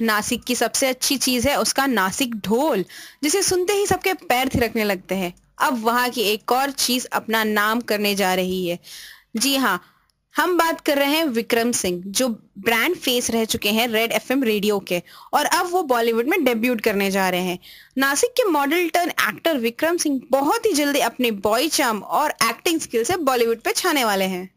नासिक की सबसे अच्छी चीज है उसका नासिक ढोल जिसे सुनते ही सबके पैर थिरकने लगते हैं अब वहां की एक और चीज अपना नाम करने जा रही है जी हाँ हम बात कर रहे हैं विक्रम सिंह जो ब्रांड फेस रह चुके हैं रेड एफएम रेडियो के और अब वो बॉलीवुड में डेब्यूट करने जा रहे हैं नासिक के model turn actor Vikram Singh बहुत ही जल्दी अपने बॉय चार्म और एक्टिंग स्किल से बॉलीवुड पे छाने वाले हैं